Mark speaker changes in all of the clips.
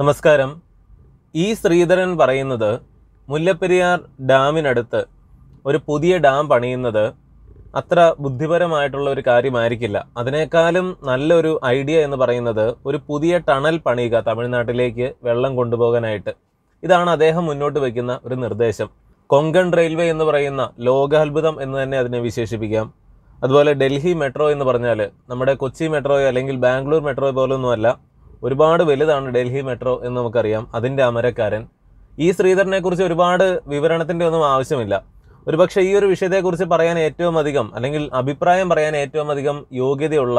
Speaker 1: നമസ്കാരം ഈ ശ്രീധരൻ പറയുന്നത് മുല്ലപ്പെരിയാർ ഡാമിനടുത്ത് ഒരു പുതിയ ഡാം പണിയുന്നത് അത്ര ബുദ്ധിപരമായിട്ടുള്ള ഒരു കാര്യമായിരിക്കില്ല അതിനേക്കാളും നല്ലൊരു ഐഡിയ എന്ന് പറയുന്നത് ഒരു പുതിയ ടണൽ പണിയുക തമിഴ്നാട്ടിലേക്ക് വെള്ളം കൊണ്ടുപോകാനായിട്ട് ഇതാണ് അദ്ദേഹം മുന്നോട്ട് വയ്ക്കുന്ന ഒരു നിർദ്ദേശം കൊങ്കൺ റെയിൽവേ എന്ന് പറയുന്ന ലോകാത്ഭുതം എന്ന് തന്നെ അതിനെ വിശേഷിപ്പിക്കാം അതുപോലെ ഡൽഹി മെട്രോ എന്ന് പറഞ്ഞാൽ നമ്മുടെ കൊച്ചി മെട്രോയോ അല്ലെങ്കിൽ ബാംഗ്ലൂർ മെട്രോ പോലൊന്നുമല്ല ഒരുപാട് വലുതാണ് ഡൽഹി മെട്രോ എന്ന് നമുക്കറിയാം അതിൻ്റെ അമരക്കാരൻ ഈ ശ്രീധരനെക്കുറിച്ച് ഒരുപാട് വിവരണത്തിൻ്റെ ഒന്നും ആവശ്യമില്ല ഒരുപക്ഷെ ഈ ഒരു വിഷയത്തെക്കുറിച്ച് പറയാൻ ഏറ്റവും അധികം അല്ലെങ്കിൽ അഭിപ്രായം പറയാൻ ഏറ്റവും അധികം യോഗ്യതയുള്ള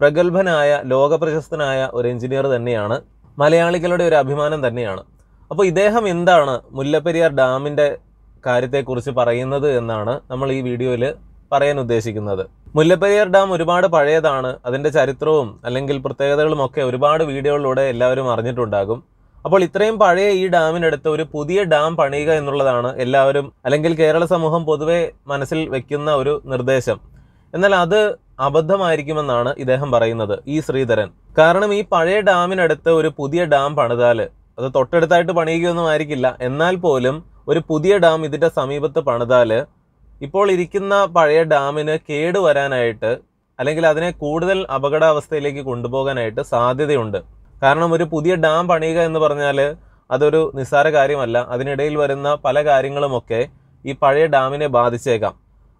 Speaker 1: പ്രഗത്ഭനായ ലോകപ്രശസ്തനായ ഒരു എഞ്ചിനീയർ തന്നെയാണ് മലയാളികളുടെ ഒരു അഭിമാനം തന്നെയാണ് അപ്പോൾ ഇദ്ദേഹം എന്താണ് മുല്ലപ്പെരിയാർ ഡാമിൻ്റെ കാര്യത്തെക്കുറിച്ച് പറയുന്നത് എന്നാണ് നമ്മൾ ഈ വീഡിയോയിൽ പറയാൻ ഉദ്ദേശിക്കുന്നത് മുല്ലപ്പെരിയാർ ഡാം ഒരുപാട് പഴയതാണ് അതിൻ്റെ ചരിത്രവും അല്ലെങ്കിൽ പ്രത്യേകതകളും ഒക്കെ ഒരുപാട് വീഡിയോകളിലൂടെ എല്ലാവരും അറിഞ്ഞിട്ടുണ്ടാകും അപ്പോൾ ഇത്രയും പഴയ ഈ ഡാമിനടുത്ത് ഒരു പുതിയ ഡാം പണിയുക എന്നുള്ളതാണ് എല്ലാവരും അല്ലെങ്കിൽ കേരള സമൂഹം പൊതുവെ മനസ്സിൽ വെക്കുന്ന ഒരു നിർദ്ദേശം എന്നാൽ അത് അബദ്ധമായിരിക്കുമെന്നാണ് ഇദ്ദേഹം പറയുന്നത് ഈ ശ്രീധരൻ കാരണം ഈ പഴയ ഡാമിനടുത്ത് ഒരു പുതിയ ഡാം പണിതാൽ അത് തൊട്ടടുത്തായിട്ട് പണിയുകയൊന്നും ആയിരിക്കില്ല എന്നാൽ പോലും ഒരു പുതിയ ഡാം ഇതിൻ്റെ സമീപത്ത് പണിതാൽ ഇപ്പോൾ ഇരിക്കുന്ന പഴയ ഡാമിന് കേട് വരാനായിട്ട് അല്ലെങ്കിൽ അതിനെ കൂടുതൽ അപകടാവസ്ഥയിലേക്ക് കൊണ്ടുപോകാനായിട്ട് സാധ്യതയുണ്ട് കാരണം ഒരു പുതിയ ഡാം പണിയുക എന്ന് പറഞ്ഞാൽ അതൊരു നിസ്സാര കാര്യമല്ല അതിനിടയിൽ വരുന്ന പല കാര്യങ്ങളുമൊക്കെ ഈ പഴയ ഡാമിനെ ബാധിച്ചേക്കാം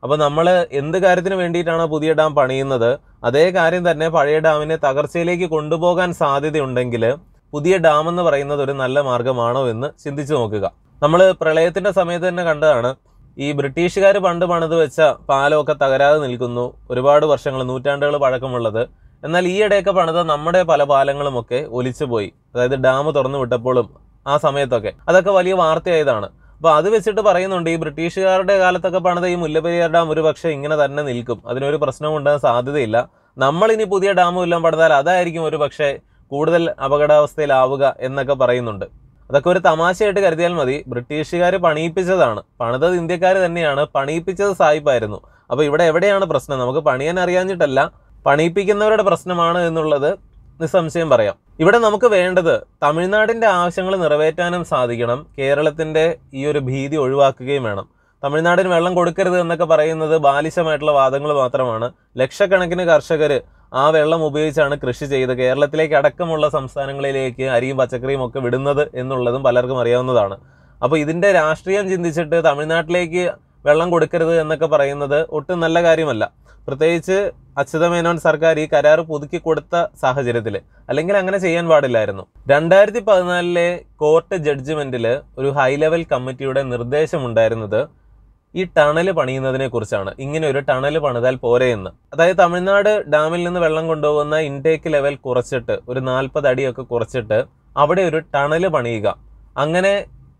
Speaker 1: അപ്പോൾ നമ്മൾ എന്ത് കാര്യത്തിന് വേണ്ടിയിട്ടാണ് പുതിയ ഡാം പണിയുന്നത് അതേ കാര്യം തന്നെ പഴയ ഡാമിനെ തകർച്ചയിലേക്ക് കൊണ്ടുപോകാൻ സാധ്യതയുണ്ടെങ്കിൽ പുതിയ ഡാം എന്ന് പറയുന്നത് ഒരു നല്ല മാർഗമാണോ എന്ന് ചിന്തിച്ചു നോക്കുക നമ്മൾ പ്രളയത്തിൻ്റെ സമയത്ത് തന്നെ കണ്ടതാണ് ഈ ബ്രിട്ടീഷുകാർ പണ്ട് പണിത് വെച്ച പാലമൊക്കെ തകരാതെ നിൽക്കുന്നു ഒരുപാട് വർഷങ്ങൾ നൂറ്റാണ്ടുകൾ പഴക്കമുള്ളത് എന്നാൽ ഈയിടെയൊക്കെ പണിത നമ്മുടെ പല പാലങ്ങളുമൊക്കെ ഒലിച്ചുപോയി അതായത് ഡാം തുറന്നു വിട്ടപ്പോഴും ആ സമയത്തൊക്കെ അതൊക്കെ വലിയ വാർത്തയായതാണ് അപ്പോൾ അത് വെച്ചിട്ട് പറയുന്നുണ്ട് ഈ ബ്രിട്ടീഷുകാരുടെ കാലത്തൊക്കെ പണിത ഈ മുല്ലപ്പെരിയാർ ഡാം ഒരു പക്ഷേ ഇങ്ങനെ തന്നെ നിൽക്കും അതിനൊരു പ്രശ്നവും ഉണ്ടാകാൻ സാധ്യതയില്ല നമ്മളിനി പുതിയ ഡാമും എല്ലാം പണിതാൽ അതായിരിക്കും ഒരു പക്ഷേ കൂടുതൽ അപകടാവസ്ഥയിലാവുക എന്നൊക്കെ പറയുന്നുണ്ട് അതൊക്കെ ഒരു തമാശയായിട്ട് കരുതിയാൽ മതി ബ്രിട്ടീഷുകാർ പണിയിപ്പിച്ചതാണ് പണിതത് ഇന്ത്യക്കാർ തന്നെയാണ് പണിയിപ്പിച്ചത് സായിപ്പായിരുന്നു അപ്പോൾ ഇവിടെ എവിടെയാണ് പ്രശ്നം നമുക്ക് പണിയാൻ അറിയാഞ്ഞിട്ടല്ല പണിയിപ്പിക്കുന്നവരുടെ പ്രശ്നമാണ് എന്നുള്ളത് നിസ്സംശയം പറയാം ഇവിടെ നമുക്ക് വേണ്ടത് തമിഴ്നാടിന്റെ ആവശ്യങ്ങൾ നിറവേറ്റാനും സാധിക്കണം കേരളത്തിന്റെ ഈ ഒരു ഭീതി ഒഴിവാക്കുകയും വേണം തമിഴ്നാടിന് വെള്ളം കൊടുക്കരുത് എന്നൊക്കെ പറയുന്നത് ബാലിശമായിട്ടുള്ള വാദങ്ങൾ മാത്രമാണ് ലക്ഷക്കണക്കിന് കർഷകർ ആ വെള്ളം ഉപയോഗിച്ചാണ് കൃഷി ചെയ്ത് കേരളത്തിലേക്ക് അടക്കമുള്ള സംസ്ഥാനങ്ങളിലേക്ക് അരിയും പച്ചക്കറിയും ഒക്കെ വിടുന്നത് എന്നുള്ളതും പലർക്കും അറിയാവുന്നതാണ് അപ്പോൾ ഇതിൻ്റെ രാഷ്ട്രീയം ചിന്തിച്ചിട്ട് തമിഴ്നാട്ടിലേക്ക് വെള്ളം കൊടുക്കരുത് എന്നൊക്കെ പറയുന്നത് ഒട്ടും നല്ല കാര്യമല്ല പ്രത്യേകിച്ച് അച്യുതമേനോൻ സർക്കാർ ഈ കരാർ പുതുക്കി കൊടുത്ത സാഹചര്യത്തിൽ അല്ലെങ്കിൽ അങ്ങനെ ചെയ്യാൻ പാടില്ലായിരുന്നു രണ്ടായിരത്തി പതിനാലിലെ കോർട്ട് ജഡ്ജ്മെൻറ്റിൽ ഒരു ഹൈ ലെവൽ കമ്മിറ്റിയുടെ നിർദ്ദേശമുണ്ടായിരുന്നത് ഈ ടണൽ പണിയുന്നതിനെ കുറിച്ചാണ് ഇങ്ങനെ ഒരു ടണൽ പണിതാൽ പോരെയെന്ന് അതായത് തമിഴ്നാട് ഡാമിൽ നിന്ന് വെള്ളം കൊണ്ടുപോകുന്ന ഇൻടേക്ക് ലെവൽ കുറച്ചിട്ട് ഒരു നാൽപ്പത് അടിയൊക്കെ കുറച്ചിട്ട് അവിടെ ഒരു ടണൽ പണിയുക അങ്ങനെ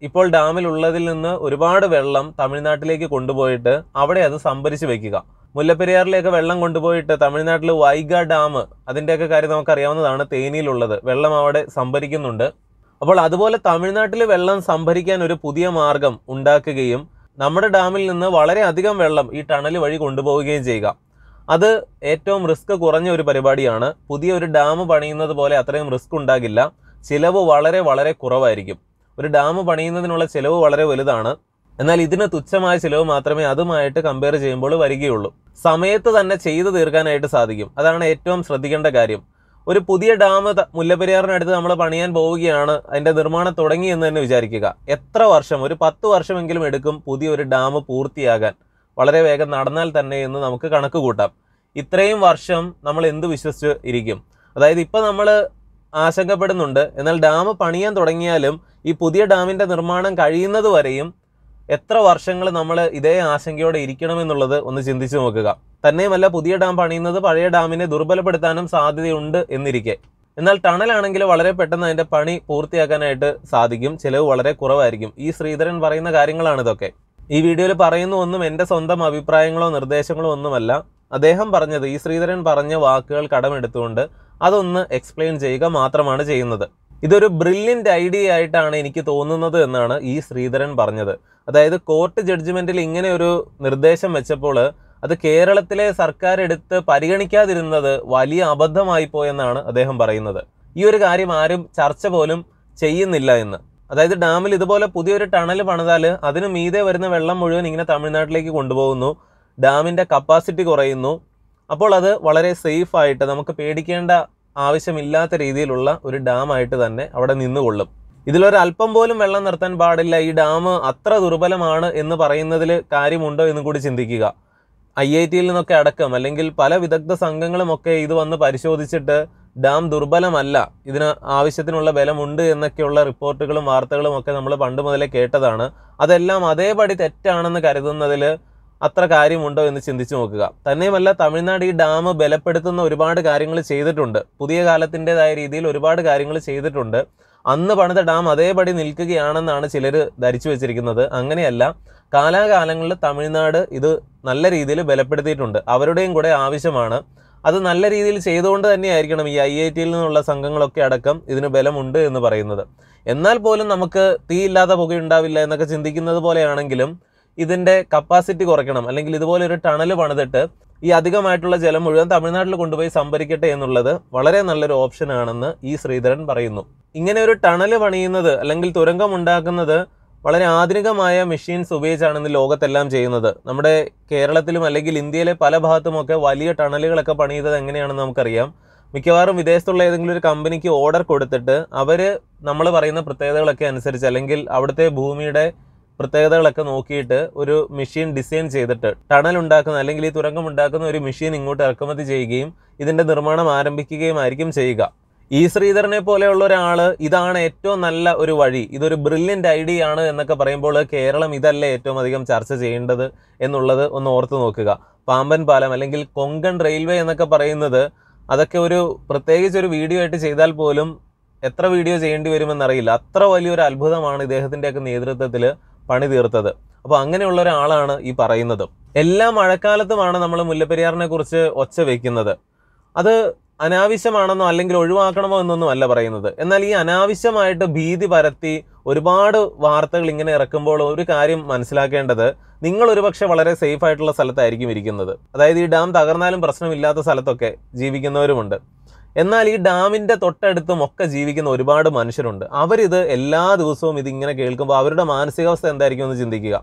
Speaker 1: ഇപ്പോൾ ഡാമിൽ ഉള്ളതിൽ നിന്ന് ഒരുപാട് വെള്ളം തമിഴ്നാട്ടിലേക്ക് കൊണ്ടുപോയിട്ട് അവിടെ അത് സംഭരിച്ചു വെക്കുക മുല്ലപ്പെരിയാറിലേക്ക് വെള്ളം കൊണ്ടുപോയിട്ട് തമിഴ്നാട്ടിൽ വൈഗ ഡാം അതിൻ്റെയൊക്കെ കാര്യം നമുക്കറിയാവുന്നതാണ് തേനിയിലുള്ളത് വെള്ളം അവിടെ സംഭരിക്കുന്നുണ്ട് അപ്പോൾ അതുപോലെ തമിഴ്നാട്ടിൽ വെള്ളം സംഭരിക്കാൻ ഒരു പുതിയ മാർഗം ഉണ്ടാക്കുകയും നമ്മുടെ ഡാമിൽ നിന്ന് വളരെ അധികം വെള്ളം ഈ ടണൽ വഴി കൊണ്ടുപോവുകയും ചെയ്യുക അത് ഏറ്റവും റിസ്ക് കുറഞ്ഞ ഒരു പരിപാടിയാണ് പുതിയ ഒരു ഡാം പണിയുന്നത് പോലെ അത്രയും റിസ്ക് ഉണ്ടാകില്ല ചിലവ് വളരെ വളരെ കുറവായിരിക്കും ഒരു ഡാം പണിയുന്നതിനുള്ള ചിലവ് വളരെ വലുതാണ് എന്നാൽ ഇതിന് തുച്ഛമായ ചിലവ് മാത്രമേ അതുമായിട്ട് കമ്പയർ ചെയ്യുമ്പോൾ വരികയുള്ളൂ സമയത്ത് തന്നെ ചെയ്തു തീർക്കാനായിട്ട് സാധിക്കും അതാണ് ഏറ്റവും ശ്രദ്ധിക്കേണ്ട കാര്യം ഒരു പുതിയ ഡാം മുല്ലപ്പെരിയാറിനടുത്ത് നമ്മൾ പണിയാൻ പോവുകയാണ് അതിൻ്റെ നിർമ്മാണം തുടങ്ങിയെന്ന് തന്നെ വിചാരിക്കുക എത്ര വർഷം ഒരു പത്ത് വർഷമെങ്കിലും എടുക്കും പുതിയൊരു ഡാം പൂർത്തിയാകാൻ വളരെ വേഗം നടന്നാൽ തന്നെ എന്ന് നമുക്ക് കണക്ക് കൂട്ടാം ഇത്രയും വർഷം നമ്മൾ എന്ത് വിശ്വസിച്ച് ഇരിക്കും അതായത് ഇപ്പം നമ്മൾ ആശങ്കപ്പെടുന്നുണ്ട് എന്നാൽ ഡാം പണിയാൻ തുടങ്ങിയാലും ഈ പുതിയ ഡാമിൻ്റെ നിർമ്മാണം കഴിയുന്നത് വരെയും എത്ര വർഷങ്ങൾ നമ്മൾ ഇതേ ആശങ്കയോടെ ഇരിക്കണമെന്നുള്ളത് ഒന്ന് ചിന്തിച്ചു നോക്കുക തന്നെയുമല്ല പുതിയ ഡാം പണിയുന്നത് പഴയ ഡാമിനെ ദുർബലപ്പെടുത്താനും സാധ്യതയുണ്ട് എന്നിരിക്കെ എന്നാൽ ടണലാണെങ്കിൽ വളരെ പെട്ടെന്ന് അതിൻ്റെ പണി പൂർത്തിയാക്കാനായിട്ട് സാധിക്കും ചിലവ് വളരെ കുറവായിരിക്കും ഈ ശ്രീധരൻ പറയുന്ന കാര്യങ്ങളാണ് ഇതൊക്കെ ഈ വീഡിയോയിൽ പറയുന്ന ഒന്നും എൻ്റെ സ്വന്തം അഭിപ്രായങ്ങളോ നിർദ്ദേശങ്ങളോ ഒന്നുമല്ല അദ്ദേഹം പറഞ്ഞത് ഈ ശ്രീധരൻ പറഞ്ഞ വാക്കുകൾ കടമെടുത്തുകൊണ്ട് അതൊന്ന് എക്സ്പ്ലെയിൻ ചെയ്യുക മാത്രമാണ് ചെയ്യുന്നത് ഇതൊരു ബ്രില്യൻറ്റ് ഐഡിയ ആയിട്ടാണ് എനിക്ക് തോന്നുന്നത് എന്നാണ് ഈ ശ്രീധരൻ പറഞ്ഞത് അതായത് കോർട്ട് ജഡ്ജ്മെൻറ്റിൽ ഇങ്ങനെ ഒരു നിർദ്ദേശം വെച്ചപ്പോൾ അത് കേരളത്തിലെ സർക്കാർ എടുത്ത് പരിഗണിക്കാതിരുന്നത് വലിയ അബദ്ധമായി പോയെന്നാണ് അദ്ദേഹം പറയുന്നത് ഈ ഒരു കാര്യം ആരും ചർച്ച പോലും ചെയ്യുന്നില്ല എന്ന് അതായത് ഡാമിൽ ഇതുപോലെ പുതിയൊരു ടണൽ പണിതാൽ അതിന് മീതെ വരുന്ന വെള്ളം മുഴുവൻ ഇങ്ങനെ തമിഴ്നാട്ടിലേക്ക് കൊണ്ടുപോകുന്നു ഡാമിൻ്റെ കപ്പാസിറ്റി കുറയുന്നു അപ്പോൾ അത് വളരെ സേഫായിട്ട് നമുക്ക് പേടിക്കേണ്ട ആവശ്യമില്ലാത്ത രീതിയിലുള്ള ഒരു ഡാമായിട്ട് തന്നെ അവിടെ നിന്നുകൊള്ളും ഇതിലൊരു അല്പം പോലും വെള്ളം നിർത്താൻ പാടില്ല ഈ ഡാം അത്ര ദുർബലമാണ് എന്ന് പറയുന്നതിൽ കാര്യമുണ്ടോ എന്നും കൂടി ചിന്തിക്കുക ഐ ഐ ടിയിൽ നിന്നൊക്കെ അടക്കം അല്ലെങ്കിൽ പല വിദഗ്ധ സംഘങ്ങളുമൊക്കെ ഇത് വന്ന് പരിശോധിച്ചിട്ട് ഡാം ദുർബലമല്ല ഇതിന് ആവശ്യത്തിനുള്ള ബലമുണ്ട് എന്നൊക്കെയുള്ള റിപ്പോർട്ടുകളും വാർത്തകളും ഒക്കെ നമ്മൾ പണ്ട് മുതലേ കേട്ടതാണ് അതെല്ലാം അതേപടി തെറ്റാണെന്ന് കരുതുന്നതിൽ അത്ര കാര്യമുണ്ടോ എന്ന് ചിന്തിച്ചു നോക്കുക തന്നെയുമല്ല തമിഴ്നാട് ഈ ഡാം ബലപ്പെടുത്തുന്ന ഒരുപാട് കാര്യങ്ങൾ ചെയ്തിട്ടുണ്ട് പുതിയ കാലത്തിൻ്റെതായ രീതിയിൽ ഒരുപാട് കാര്യങ്ങൾ ചെയ്തിട്ടുണ്ട് അന്ന് പണിത ഡാം അതേപടി നിൽക്കുകയാണെന്നാണ് ചിലർ ധരിച്ചു വെച്ചിരിക്കുന്നത് അങ്ങനെയല്ല കാലാകാലങ്ങളിൽ തമിഴ്നാട് ഇത് നല്ല രീതിയിൽ ബലപ്പെടുത്തിയിട്ടുണ്ട് അവരുടെയും കൂടെ ആവശ്യമാണ് അത് നല്ല രീതിയിൽ ചെയ്തുകൊണ്ട് തന്നെയായിരിക്കണം ഈ ഐ ഐ ടിയിൽ നിന്നുള്ള സംഘങ്ങളൊക്കെ അടക്കം ഇതിന് ബലമുണ്ട് എന്ന് പറയുന്നത് എന്നാൽ പോലും നമുക്ക് തീയില്ലാത്ത പുകയുണ്ടാവില്ല എന്നൊക്കെ ചിന്തിക്കുന്നത് പോലെയാണെങ്കിലും ഇതിൻ്റെ കപ്പാസിറ്റി കുറയ്ക്കണം അല്ലെങ്കിൽ ഇതുപോലെ ഒരു ടണൽ പണിതിട്ട് ഈ അധികമായിട്ടുള്ള ജലം മുഴുവൻ തമിഴ്നാട്ടിൽ കൊണ്ടുപോയി സംഭരിക്കട്ടെ എന്നുള്ളത് വളരെ നല്ലൊരു ഓപ്ഷനാണെന്ന് ഈ ശ്രീധരൻ പറയുന്നു ഇങ്ങനെ ഒരു ടണൽ പണിയുന്നത് അല്ലെങ്കിൽ തുരങ്കം ഉണ്ടാക്കുന്നത് വളരെ ആധുനികമായ മെഷീൻസ് ഉപയോഗിച്ചാണ് ഇന്ന് ലോകത്തെല്ലാം ചെയ്യുന്നത് നമ്മുടെ കേരളത്തിലും അല്ലെങ്കിൽ ഇന്ത്യയിലെ പല ഭാഗത്തുമൊക്കെ വലിയ ടണലുകളൊക്കെ പണിയുന്നത് എങ്ങനെയാണെന്ന് നമുക്കറിയാം മിക്കവാറും വിദേശത്തുള്ള ഏതെങ്കിലും ഒരു കമ്പനിക്ക് ഓർഡർ കൊടുത്തിട്ട് അവർ നമ്മൾ പറയുന്ന പ്രത്യേകതകളൊക്കെ അനുസരിച്ച് അല്ലെങ്കിൽ അവിടുത്തെ ഭൂമിയുടെ പ്രത്യേകതകളൊക്കെ നോക്കിയിട്ട് ഒരു മെഷീൻ ഡിസൈൻ ചെയ്തിട്ട് ടണൽ ഉണ്ടാക്കുന്ന അല്ലെങ്കിൽ ഈ തുരങ്കം ഉണ്ടാക്കുന്ന ഒരു മെഷീൻ ഇങ്ങോട്ട് ഇറക്കുമതി ചെയ്യുകയും ഇതിൻ്റെ നിർമ്മാണം ആരംഭിക്കുകയും ആയിരിക്കും ചെയ്യുക ഈ ശ്രീധരനെ പോലെയുള്ള ഒരാൾ ഇതാണ് ഏറ്റവും നല്ല ഒരു വഴി ഇതൊരു ബ്രില്യൻ്റ് ഐഡിയ ആണ് എന്നൊക്കെ പറയുമ്പോൾ കേരളം ഇതല്ലേ ഏറ്റവും അധികം ചർച്ച ചെയ്യേണ്ടത് എന്നുള്ളത് ഒന്ന് ഓർത്തു നോക്കുക പാമ്പൻ പാലം അല്ലെങ്കിൽ കൊങ്കൺ റെയിൽവേ എന്നൊക്കെ പറയുന്നത് അതൊക്കെ ഒരു പ്രത്യേകിച്ച് ഒരു വീഡിയോ ആയിട്ട് ചെയ്താൽ പോലും എത്ര വീഡിയോ ചെയ്യേണ്ടി വരുമെന്നറിയില്ല അത്ര വലിയൊരു അത്ഭുതമാണ് ഇദ്ദേഹത്തിൻ്റെയൊക്കെ നേതൃത്വത്തിൽ പണി തീർത്തത് അപ്പോൾ അങ്ങനെയുള്ള ഒരാളാണ് ഈ പറയുന്നത് എല്ലാ മഴക്കാലത്തുമാണ് നമ്മൾ മുല്ലപ്പെരിയാറിനെ കുറിച്ച് ഒച്ച വയ്ക്കുന്നത് അത് അനാവശ്യമാണെന്നോ അല്ലെങ്കിൽ ഒഴിവാക്കണമോ എന്നൊന്നും അല്ല പറയുന്നത് എന്നാൽ ഈ അനാവശ്യമായിട്ട് ഭീതി പരത്തി ഒരുപാട് വാർത്തകൾ ഇങ്ങനെ ഇറക്കുമ്പോൾ ഒരു കാര്യം മനസ്സിലാക്കേണ്ടത് നിങ്ങൾ ഒരുപക്ഷെ വളരെ സേഫ് ആയിട്ടുള്ള സ്ഥലത്തായിരിക്കും ഇരിക്കുന്നത് അതായത് ഈ ഡാം തകർന്നാലും പ്രശ്നമില്ലാത്ത സ്ഥലത്തൊക്കെ ജീവിക്കുന്നവരുമുണ്ട് എന്നാൽ ഈ ഡാമിൻ്റെ തൊട്ടടുത്തും ഒക്കെ ജീവിക്കുന്ന ഒരുപാട് മനുഷ്യരുണ്ട് അവരിത് എല്ലാ ദിവസവും ഇതിങ്ങനെ കേൾക്കുമ്പോൾ അവരുടെ മാനസികാവസ്ഥ എന്തായിരിക്കും എന്ന് ചിന്തിക്കുക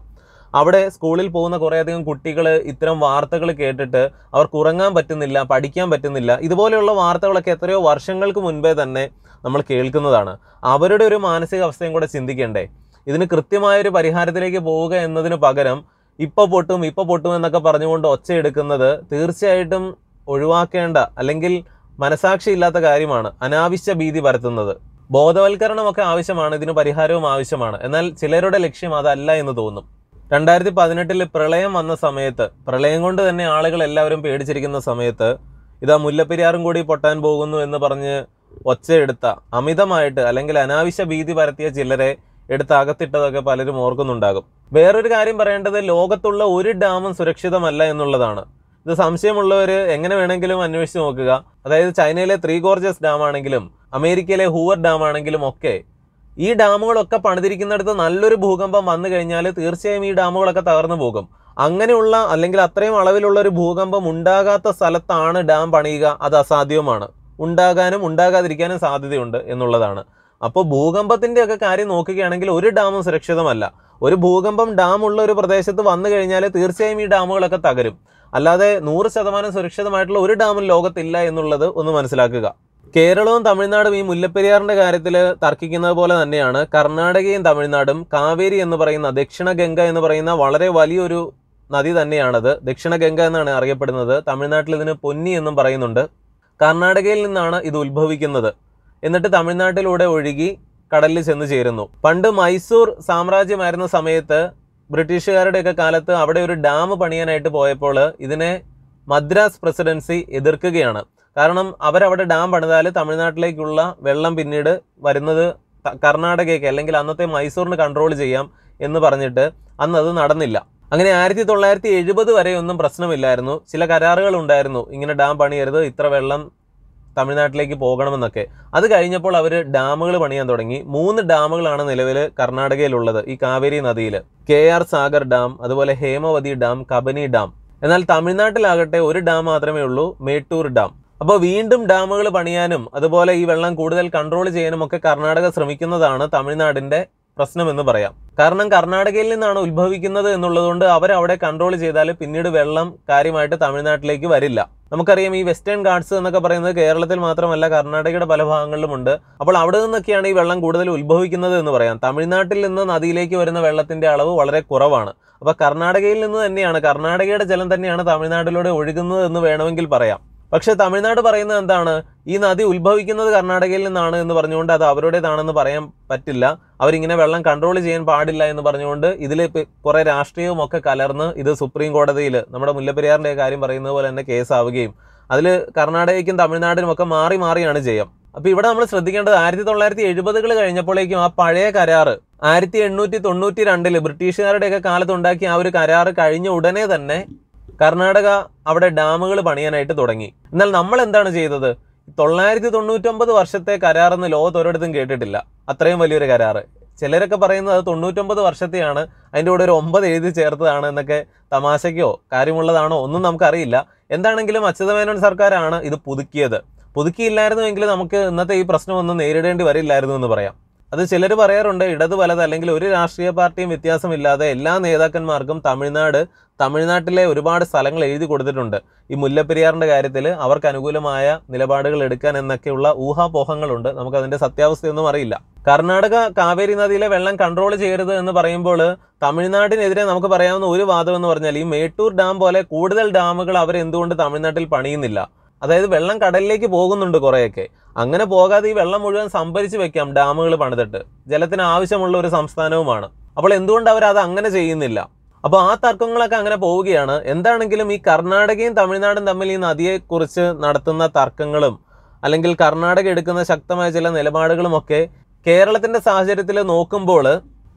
Speaker 1: അവിടെ സ്കൂളിൽ പോകുന്ന കുറേയധികം കുട്ടികൾ ഇത്തരം വാർത്തകൾ കേട്ടിട്ട് അവർക്ക് ഉറങ്ങാൻ പറ്റുന്നില്ല പഠിക്കാൻ പറ്റുന്നില്ല ഇതുപോലെയുള്ള വാർത്തകളൊക്കെ എത്രയോ വർഷങ്ങൾക്ക് മുൻപേ തന്നെ നമ്മൾ കേൾക്കുന്നതാണ് അവരുടെ ഒരു മാനസികാവസ്ഥയും കൂടെ ചിന്തിക്കേണ്ടേ ഇതിന് കൃത്യമായൊരു പരിഹാരത്തിലേക്ക് പോവുക എന്നതിന് പകരം ഇപ്പോൾ പൊട്ടും ഇപ്പോൾ പൊട്ടും എന്നൊക്കെ പറഞ്ഞുകൊണ്ട് ഒച്ചയെടുക്കുന്നത് തീർച്ചയായിട്ടും ഒഴിവാക്കേണ്ട അല്ലെങ്കിൽ മനസാക്ഷി ഇല്ലാത്ത കാര്യമാണ് അനാവശ്യ ഭീതി പരത്തുന്നത് ബോധവൽക്കരണമൊക്കെ ആവശ്യമാണ് ഇതിന് പരിഹാരവും ആവശ്യമാണ് എന്നാൽ ചിലരുടെ ലക്ഷ്യം അതല്ല എന്ന് തോന്നും രണ്ടായിരത്തി പതിനെട്ടിൽ പ്രളയം വന്ന സമയത്ത് പ്രളയം കൊണ്ട് തന്നെ ആളുകൾ എല്ലാവരും പേടിച്ചിരിക്കുന്ന സമയത്ത് ഇതാ മുല്ലപ്പെരിയാറും കൂടി പൊട്ടാൻ പോകുന്നു എന്ന് പറഞ്ഞ് ഒച്ചയെടുത്ത അമിതമായിട്ട് അല്ലെങ്കിൽ അനാവശ്യ ഭീതി പരത്തിയ ചിലരെ എടുത്ത് അകത്തിട്ടതൊക്കെ പലരും ഓർക്കുന്നുണ്ടാകും വേറൊരു കാര്യം പറയേണ്ടത് ലോകത്തുള്ള ഒരു ഡാമും സുരക്ഷിതമല്ല എന്നുള്ളതാണ് ഇത് സംശയമുള്ളവർ എങ്ങനെ വേണമെങ്കിലും അന്വേഷിച്ച് നോക്കുക അതായത് ചൈനയിലെ ത്രീ ഗോർജസ് ഡാം ആണെങ്കിലും അമേരിക്കയിലെ ഹൂവർ ഡാം ആണെങ്കിലും ഒക്കെ ഈ ഡാമുകളൊക്കെ പണിതിരിക്കുന്നിടത്ത് നല്ലൊരു ഭൂകമ്പം വന്നു കഴിഞ്ഞാൽ തീർച്ചയായും ഈ ഡാമുകളൊക്കെ തകർന്നു പോകും അങ്ങനെയുള്ള അല്ലെങ്കിൽ അത്രയും അളവിലുള്ള ഒരു ഭൂകമ്പം ഉണ്ടാകാത്ത സ്ഥലത്താണ് ഡാം പണിയുക അത് അസാധ്യവുമാണ് ഉണ്ടാകാനും ഉണ്ടാകാതിരിക്കാനും സാധ്യതയുണ്ട് എന്നുള്ളതാണ് അപ്പോൾ ഭൂകമ്പത്തിൻ്റെ ഒക്കെ കാര്യം നോക്കുകയാണെങ്കിൽ ഒരു ഡാമും സുരക്ഷിതമല്ല ഒരു ഭൂകമ്പം ഡാം ഉള്ള ഒരു പ്രദേശത്ത് വന്നു കഴിഞ്ഞാൽ തീർച്ചയായും ഈ ഡാമുകളൊക്കെ തകരും അല്ലാതെ നൂറ് ശതമാനം സുരക്ഷിതമായിട്ടുള്ള ഒരു ഡാമും ലോകത്തില്ല എന്നുള്ളത് ഒന്ന് മനസ്സിലാക്കുക കേരളവും തമിഴ്നാടും ഈ മുല്ലപ്പെരിയാറിന്റെ കാര്യത്തിൽ തർക്കിക്കുന്നത് പോലെ തന്നെയാണ് കർണാടകയും തമിഴ്നാടും കാവേരി എന്ന് പറയുന്ന ദക്ഷിണ ഗംഗ എന്ന് പറയുന്ന വളരെ വലിയൊരു നദി തന്നെയാണത് ദക്ഷിണ ഗംഗ എന്നാണ് അറിയപ്പെടുന്നത് തമിഴ്നാട്ടിൽ ഇതിന് പൊന്നി എന്നും പറയുന്നുണ്ട് കർണാടകയിൽ നിന്നാണ് ഇത് ഉത്ഭവിക്കുന്നത് എന്നിട്ട് തമിഴ്നാട്ടിലൂടെ ഒഴുകി കടലിൽ ചെന്ന് ചേരുന്നു പണ്ട് മൈസൂർ സാമ്രാജ്യമായിരുന്ന സമയത്ത് ബ്രിട്ടീഷുകാരുടെയൊക്കെ കാലത്ത് അവിടെ ഒരു ഡാം പണിയാനായിട്ട് പോയപ്പോൾ ഇതിനെ മദ്രാസ് പ്രസിഡൻസി എതിർക്കുകയാണ് കാരണം അവരവിടെ ഡാം പണിതാൽ തമിഴ്നാട്ടിലേക്കുള്ള വെള്ളം പിന്നീട് വരുന്നത് കർണാടകയ്ക്ക് അല്ലെങ്കിൽ അന്നത്തെ മൈസൂറിന് കൺട്രോൾ ചെയ്യാം എന്ന് പറഞ്ഞിട്ട് അന്ന് അത് നടന്നില്ല അങ്ങനെ ആയിരത്തി തൊള്ളായിരത്തി എഴുപത് വരെ ഒന്നും പ്രശ്നമില്ലായിരുന്നു ചില കരാറുകൾ ഉണ്ടായിരുന്നു ഇങ്ങനെ ഡാം പണിയരുത് ഇത്ര വെള്ളം തമിഴ്നാട്ടിലേക്ക് പോകണമെന്നൊക്കെ അത് കഴിഞ്ഞപ്പോൾ അവർ ഡാമുകൾ പണിയാൻ തുടങ്ങി മൂന്ന് ഡാമുകളാണ് നിലവിൽ കർണാടകയിലുള്ളത് ഈ കാവേരി നദിയിൽ കെ ആർ സാഗർ ഡാം അതുപോലെ ഹേമവതി ഡാം കബനി ഡാം എന്നാൽ തമിഴ്നാട്ടിലാകട്ടെ ഒരു ഡാം മാത്രമേ ഉള്ളൂ മേട്ടൂർ ഡാം അപ്പോൾ വീണ്ടും ഡാമുകൾ പണിയാനും അതുപോലെ ഈ വെള്ളം കൂടുതൽ കൺട്രോൾ ചെയ്യാനും ഒക്കെ കർണാടക ശ്രമിക്കുന്നതാണ് തമിഴ്നാടിൻ്റെ പ്രശ്നമെന്ന് പറയാം കാരണം കർണാടകയിൽ നിന്നാണ് ഉത്ഭവിക്കുന്നത് എന്നുള്ളതുകൊണ്ട് അവരവിടെ കൺട്രോൾ ചെയ്താൽ പിന്നീട് വെള്ളം കാര്യമായിട്ട് തമിഴ്നാട്ടിലേക്ക് വരില്ല നമുക്കറിയാം ഈ വെസ്റ്റേൺ ഗാർഡ്സ് എന്നൊക്കെ പറയുന്നത് കേരളത്തിൽ മാത്രമല്ല കർണാടകയുടെ പല ഭാഗങ്ങളിലുമുണ്ട് അപ്പോൾ അവിടെ നിന്നൊക്കെയാണ് ഈ വെള്ളം കൂടുതൽ ഉത്ഭവിക്കുന്നത് എന്ന് പറയാം തമിഴ്നാട്ടിൽ നിന്ന് നദിയിലേക്ക് വരുന്ന വെള്ളത്തിന്റെ അളവ് വളരെ കുറവാണ് അപ്പോൾ കർണാടകയിൽ നിന്ന് തന്നെയാണ് കർണാടകയുടെ ജലം തന്നെയാണ് തമിഴ്നാട്ടിലൂടെ ഒഴുകുന്നത് എന്ന് വേണമെങ്കിൽ പറയാം പക്ഷേ തമിഴ്നാട് പറയുന്നത് എന്താണ് ഈ നദി ഉത്ഭവിക്കുന്നത് കർണാടകയിൽ നിന്നാണ് എന്ന് പറഞ്ഞുകൊണ്ട് അത് അവരുടേതാണെന്ന് പറയാൻ പറ്റില്ല അവരിങ്ങനെ വെള്ളം കൺട്രോൾ ചെയ്യാൻ പാടില്ല എന്ന് പറഞ്ഞുകൊണ്ട് ഇതിൽ കുറെ രാഷ്ട്രീയവും ഒക്കെ കലർന്ന് ഇത് സുപ്രീം കോടതിയിൽ നമ്മുടെ മുല്ലപ്പെരിയാറിൻ്റെ കാര്യം പറയുന്നത് പോലെ തന്നെ കേസാവുകയും അതിൽ കർണാടകയ്ക്കും തമിഴ്നാടിനും ഒക്കെ മാറി മാറിയാണ് ചെയ്യാം അപ്പോൾ ഇവിടെ നമ്മൾ ശ്രദ്ധിക്കേണ്ടത് ആയിരത്തി തൊള്ളായിരത്തി എഴുപതുകൾ കഴിഞ്ഞപ്പോഴേക്കും ആ പഴയ കരാറ് ആയിരത്തി എണ്ണൂറ്റി തൊണ്ണൂറ്റി രണ്ടില് ബ്രിട്ടീഷുകാരുടെയൊക്കെ കാലത്തുണ്ടാക്കിയ ആ ഒരു കരാറ് കഴിഞ്ഞ ഉടനെ തന്നെ കർണാടക അവിടെ ഡാമുകൾ പണിയാനായിട്ട് തുടങ്ങി എന്നാൽ നമ്മൾ എന്താണ് ചെയ്തത് തൊള്ളായിരത്തി തൊണ്ണൂറ്റൊമ്പത് വർഷത്തെ കരാറെന്ന് ലോകത്ത് ഒരിടത്തും കേട്ടിട്ടില്ല അത്രയും വലിയൊരു കരാറ് ചിലരൊക്കെ പറയുന്നത് അത് തൊണ്ണൂറ്റൊമ്പത് വർഷത്തെയാണ് അതിൻ്റെ കൂടെ ഒരു ഒമ്പത് എഴുതി ചേർത്തതാണ് എന്നൊക്കെ തമാശയ്ക്കോ കാര്യമുള്ളതാണോ ഒന്നും നമുക്കറിയില്ല എന്താണെങ്കിലും അച്യുതമേനോൻ സർക്കാരാണ് ഇത് പുതുക്കിയത് പുതുക്കിയില്ലായിരുന്നുവെങ്കിൽ നമുക്ക് ഇന്നത്തെ ഈ പ്രശ്നം ഒന്നും നേരിടേണ്ടി വരില്ലായിരുന്നു എന്ന് പറയാം അത് ചിലർ പറയാറുണ്ട് ഇടത് വലത് അല്ലെങ്കിൽ ഒരു രാഷ്ട്രീയ പാർട്ടിയും വ്യത്യാസമില്ലാതെ എല്ലാ നേതാക്കന്മാർക്കും തമിഴ്നാട് തമിഴ്നാട്ടിലെ ഒരുപാട് സ്ഥലങ്ങൾ എഴുതി കൊടുത്തിട്ടുണ്ട് ഈ മുല്ലപ്പെരിയാറിൻ്റെ കാര്യത്തിൽ അവർക്ക് അനുകൂലമായ നിലപാടുകൾ എടുക്കാൻ എന്നൊക്കെയുള്ള ഊഹാപോഹങ്ങളുണ്ട് നമുക്കതിൻ്റെ സത്യാവസ്ഥയൊന്നും അറിയില്ല കർണാടക കാവേരി നദിയിലെ വെള്ളം കൺട്രോൾ ചെയ്യരുത് എന്ന് പറയുമ്പോൾ തമിഴ്നാടിനെതിരെ നമുക്ക് പറയാവുന്ന ഒരു വാദം എന്ന് പറഞ്ഞാൽ ഈ മേട്ടൂർ ഡാം പോലെ കൂടുതൽ ഡാമുകൾ അവരെന്തുകൊണ്ട് തമിഴ്നാട്ടിൽ പണിയുന്നില്ല അതായത് വെള്ളം കടലിലേക്ക് പോകുന്നുണ്ട് കുറേയൊക്കെ അങ്ങനെ പോകാതെ ഈ വെള്ളം മുഴുവൻ സംഭരിച്ച് വെക്കാം ഡാമുകൾ പണിതിട്ട് ജലത്തിന് ആവശ്യമുള്ള ഒരു സംസ്ഥാനവുമാണ് അപ്പോൾ എന്തുകൊണ്ട് അവർ അത് അങ്ങനെ ചെയ്യുന്നില്ല അപ്പോൾ ആ തർക്കങ്ങളൊക്കെ അങ്ങനെ പോവുകയാണ് എന്താണെങ്കിലും ഈ കർണാടകയും തമിഴ്നാടും തമ്മിൽ ഈ നദിയെക്കുറിച്ച് നടത്തുന്ന തർക്കങ്ങളും അല്ലെങ്കിൽ കർണാടക എടുക്കുന്ന ശക്തമായ ചില നിലപാടുകളുമൊക്കെ കേരളത്തിൻ്റെ സാഹചര്യത്തിൽ നോക്കുമ്പോൾ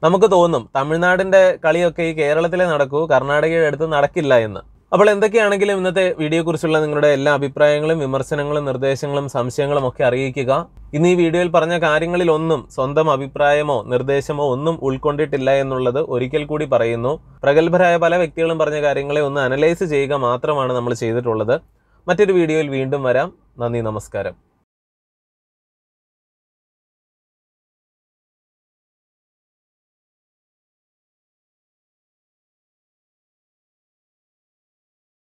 Speaker 1: നമുക്ക് തോന്നും തമിഴ്നാടിൻ്റെ കളിയൊക്കെ ഈ കേരളത്തിലെ നടക്കൂ കർണാടകയുടെ അടുത്ത് നടക്കില്ല എന്ന് അപ്പോൾ എന്തൊക്കെയാണെങ്കിലും ഇന്നത്തെ കുറിച്ചുള്ള നിങ്ങളുടെ എല്ലാ അഭിപ്രായങ്ങളും വിമർശനങ്ങളും നിർദ്ദേശങ്ങളും സംശയങ്ങളും ഒക്കെ അറിയിക്കുക ഇന്ന് ഈ വീഡിയോയിൽ പറഞ്ഞ കാര്യങ്ങളിലൊന്നും സ്വന്തം അഭിപ്രായമോ നിർദ്ദേശമോ ഒന്നും ഉൾക്കൊണ്ടിട്ടില്ല എന്നുള്ളത് ഒരിക്കൽ കൂടി പറയുന്നു പ്രഗത്ഭരായ പല വ്യക്തികളും പറഞ്ഞ കാര്യങ്ങളെ ഒന്ന് അനലൈസ് ചെയ്യുക മാത്രമാണ് നമ്മൾ ചെയ്തിട്ടുള്ളത് മറ്റൊരു വീഡിയോയിൽ വീണ്ടും വരാം നന്ദി നമസ്കാരം